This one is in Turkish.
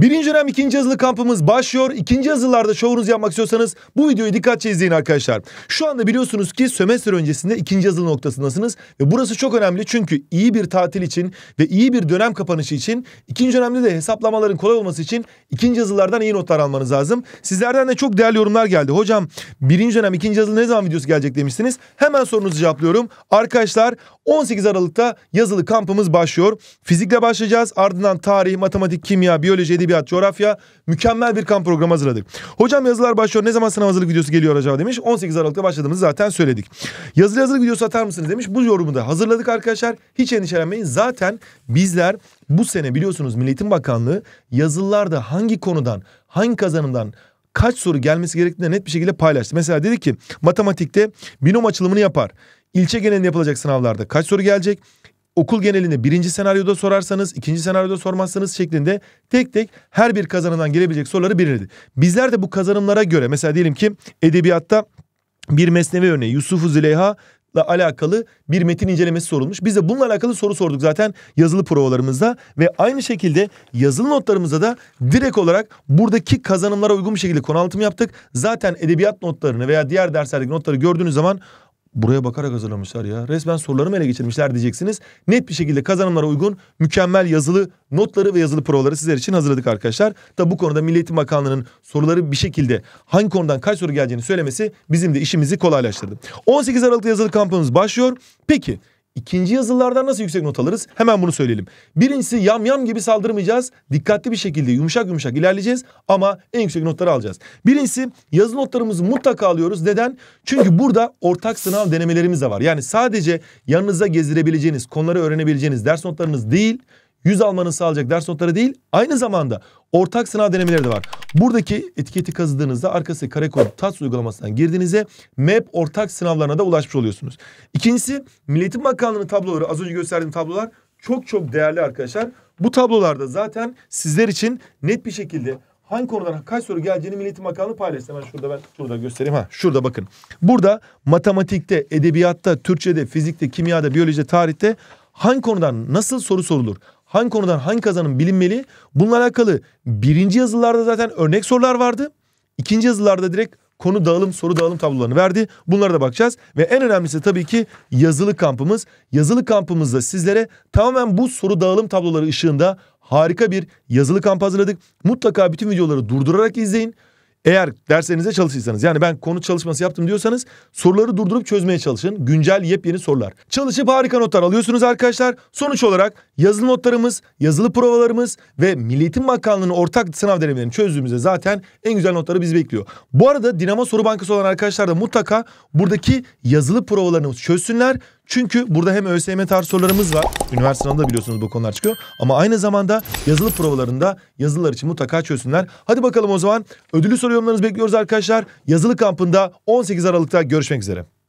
Birinci dönem ikinci yazılı kampımız başlıyor. İkinci yazılılarda şovunuz yapmak istiyorsanız bu videoyu dikkatçe izleyin arkadaşlar. Şu anda biliyorsunuz ki sömestr öncesinde ikinci yazılı noktasındasınız. Ve burası çok önemli çünkü iyi bir tatil için ve iyi bir dönem kapanışı için ikinci dönemde de hesaplamaların kolay olması için ikinci yazılılardan iyi notlar almanız lazım. Sizlerden de çok değerli yorumlar geldi. Hocam birinci dönem ikinci yazılı ne zaman videosu gelecek demiştiniz. Hemen sorunuzu cevaplıyorum. Arkadaşlar 18 Aralık'ta yazılı kampımız başlıyor. Fizikle başlayacağız. Ardından tarih, matematik, kimya, biyoloji, edebiyat edebiyat, coğrafya mükemmel bir kamp programı hazırladık. Hocam yazılar başlıyor. Ne zaman sınav hazırlık videosu geliyor acaba demiş. 18 Aralık'ta başladığımızı zaten söyledik. Yazılı hazırlık videosu atar mısınız demiş. Bu yorumu da hazırladık arkadaşlar. Hiç endişelenmeyin. Zaten bizler bu sene biliyorsunuz Milli Eğitim Bakanlığı yazılılarda hangi konudan, hangi kazanımdan kaç soru gelmesi gerektiğini net bir şekilde paylaştı. Mesela dedi ki matematikte binom açılımını yapar. İlçe genelinde yapılacak sınavlarda kaç soru gelecek? okul genelinde birinci senaryoda sorarsanız, ikinci senaryoda sormazsanız şeklinde tek tek her bir kazanımdan gelebilecek soruları belirledi. Bizler de bu kazanımlara göre mesela diyelim ki edebiyatta bir mesnevi örneği Yusuf-u Züleyha ile alakalı bir metin incelemesi sorulmuş. Biz de bununla alakalı soru sorduk zaten yazılı provalarımızda ve aynı şekilde yazılı notlarımızda da direkt olarak buradaki kazanımlara uygun bir şekilde konu anlatımı yaptık. Zaten edebiyat notlarını veya diğer derslerdeki notları gördüğünüz zaman buraya bakarak hazırlamışlar ya. Resmen sorularımı ele geçirmişler diyeceksiniz. Net bir şekilde kazanımlara uygun mükemmel yazılı notları ve yazılı provaları sizler için hazırladık arkadaşlar. Tabi bu konuda Milli Eğitim Bakanlığı'nın soruları bir şekilde hangi konudan kaç soru geleceğini söylemesi bizim de işimizi kolaylaştırdı. 18 Aralık'ta yazılı kampımız başlıyor. Peki İkinci yazılardan nasıl yüksek not alırız? Hemen bunu söyleyelim. Birincisi yam yam gibi saldırmayacağız. Dikkatli bir şekilde yumuşak yumuşak ilerleyeceğiz ama en yüksek notları alacağız. Birincisi yazı notlarımızı mutlaka alıyoruz. Neden? Çünkü burada ortak sınav denemelerimiz de var. Yani sadece yanınıza gezdirebileceğiniz, konuları öğrenebileceğiniz ders notlarınız değil, 100 almanız sağlayacak ders notları değil aynı zamanda ortak sınav denemeleri de var. Buradaki etiketi kazıdığınızda arkası kare kod TAS uygulamasından girdiğinizde MEP ortak sınavlarına da ulaşmış oluyorsunuz. İkincisi Milletin Bakanlığı'nın tabloları az önce gösterdiğim tablolar çok çok değerli arkadaşlar. Bu tablolarda zaten sizler için net bir şekilde hangi konudan kaç soru geleceğini Milliyetin Bakanlığı paylaşsın. Hemen şurada ben şurada göstereyim. Ha şurada bakın. Burada matematikte, edebiyatta, Türkçe'de, fizikte, kimyada, biyolojide, tarihte hangi konudan nasıl soru sorulur? hangi konudan hangi kazanım bilinmeli. Bununla alakalı birinci yazılarda zaten örnek sorular vardı. İkinci yazılarda direkt konu dağılım soru dağılım tablolarını verdi. Bunlara da bakacağız ve en önemlisi tabii ki yazılı kampımız. Yazılı kampımızda sizlere tamamen bu soru dağılım tabloları ışığında harika bir yazılı kamp hazırladık. Mutlaka bütün videoları durdurarak izleyin. Eğer derslerinize çalışırsanız yani ben konu çalışması yaptım diyorsanız soruları durdurup çözmeye çalışın. Güncel yepyeni sorular. Çalışıp harika notlar alıyorsunuz arkadaşlar. Sonuç olarak yazılı notlarımız, yazılı provalarımız ve Milli Eğitim Bakanlığı'nın ortak sınav denemelerini çözdüğümüzde zaten en güzel notları biz bekliyor. Bu arada Dinamo Soru Bankası olan arkadaşlar da mutlaka buradaki yazılı provalarını çözsünler. Çünkü burada hem ÖSYM tarz sorularımız var. Üniversite sınavında biliyorsunuz bu konular çıkıyor. Ama aynı zamanda yazılı provalarında yazılılar için mutlaka çözsünler. Hadi bakalım o zaman ödülü soru yorumlarınızı bekliyoruz arkadaşlar. Yazılı kampında 18 Aralık'ta görüşmek üzere.